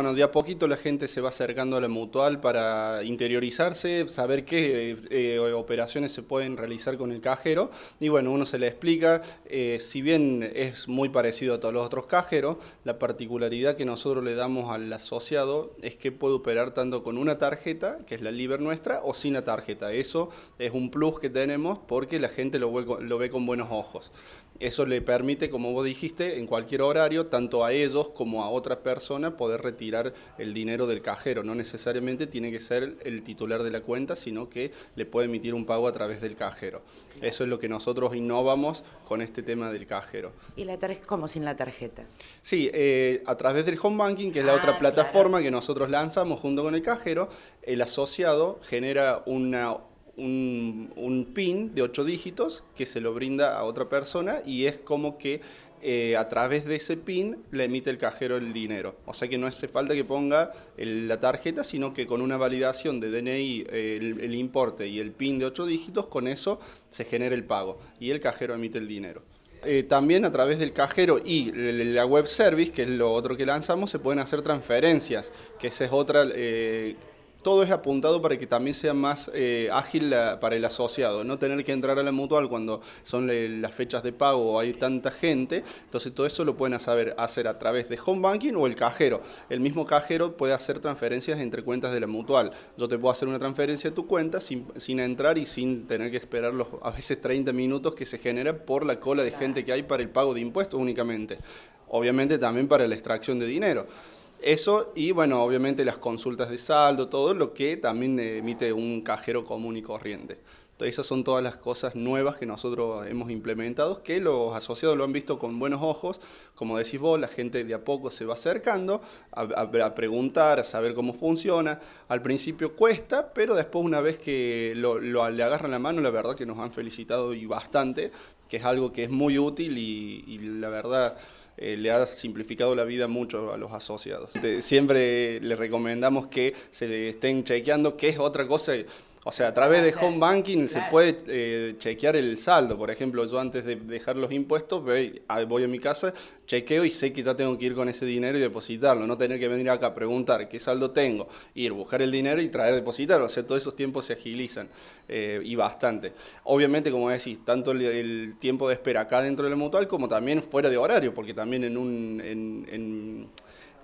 Bueno, de a poquito la gente se va acercando a la mutual para interiorizarse, saber qué eh, eh, operaciones se pueden realizar con el cajero. Y bueno, uno se le explica, eh, si bien es muy parecido a todos los otros cajeros, la particularidad que nosotros le damos al asociado es que puede operar tanto con una tarjeta, que es la Liber nuestra, o sin la tarjeta. Eso es un plus que tenemos porque la gente lo ve, lo ve con buenos ojos. Eso le permite, como vos dijiste, en cualquier horario, tanto a ellos como a otra persona poder retirar el dinero del cajero. No necesariamente tiene que ser el titular de la cuenta, sino que le puede emitir un pago a través del cajero. Eso es lo que nosotros innovamos con este tema del cajero. ¿Y la tarjeta? ¿Cómo sin la tarjeta? Sí, eh, a través del home banking, que es la ah, otra plataforma que nosotros lanzamos junto con el cajero, el asociado genera una un, un, PIN de ocho dígitos que se lo brinda a otra persona y es como que eh, a través de ese PIN le emite el cajero el dinero. O sea que no hace falta que ponga la tarjeta, sino que con una validación de DNI, eh, el, importe y el PIN de 8 dígitos, con eso se genera el pago y el cajero emite el dinero. Eh, también a través del cajero y la web service, que es lo otro que lanzamos, se pueden hacer transferencias, que esa es otra todo es apuntado para que también sea más eh, ágil para el asociado, no tener que entrar a la mutual cuando son las fechas de pago o hay tanta gente. Entonces todo eso lo pueden saber hacer a través de home banking o el cajero. El mismo cajero puede hacer transferencias entre cuentas de la mutual. Yo te puedo hacer una transferencia a tu cuenta sin, sin entrar y sin tener que esperar los a veces 30 minutos que se genera por la cola de gente que hay para el pago de impuestos únicamente. Obviamente también para la extracción de dinero. Eso y bueno, obviamente las consultas de saldo, todo lo que también emite un cajero común y corriente. Entonces esas son todas las cosas nuevas que nosotros hemos implementado, que los asociados lo han visto con buenos ojos. Como decís vos, la gente de a poco se va acercando a, preguntar, a saber cómo funciona. Al principio cuesta, pero después una vez que le agarran la mano, la verdad que nos han felicitado y bastante, que es algo que es muy útil y la verdad eh, le ha simplificado la vida mucho a los asociados. siempre le recomendamos que se le estén chequeando, que es otra cosa o sea, a través de home banking se puede eh, chequear el saldo. Por ejemplo, yo antes de dejar los impuestos ah, voy, a mi casa, chequeo y sé que ya tengo que ir con ese dinero y depositarlo. No tener que venir acá a preguntar qué saldo tengo, ir, buscar el dinero y traer depositarlo. O sea, todos esos tiempos se agilizan eh, y bastante. Obviamente, como decís, tanto el, tiempo de espera acá dentro del mutual como también fuera de horario, porque también en un... en,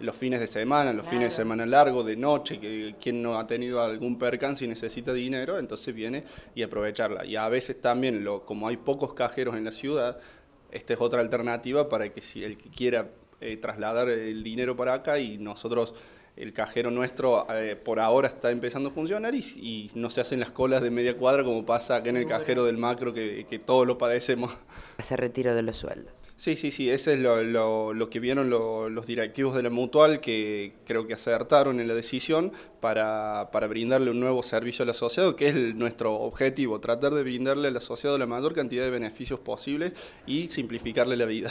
los fines de semana, los fines de semana largo, de noche, que quien no ha tenido algún percance y necesita dinero, entonces viene y aprovecharla. Y a veces también, lo, como hay pocos cajeros en la ciudad, esta es otra alternativa para que si el que quiera eh, trasladar el dinero para acá y nosotros el cajero nuestro eh, por ahora está empezando a funcionar y, no se hacen las colas de media cuadra como pasa acá en el cajero del macro que, todos lo padecemos. Ese retiro de los sueldos. Sí, sí, sí, ese es lo, que vieron los directivos de la mutual que creo que acertaron en la decisión para, brindarle un nuevo servicio al asociado, que es nuestro objetivo, tratar de brindarle al asociado la mayor cantidad de beneficios posibles y simplificarle la vida.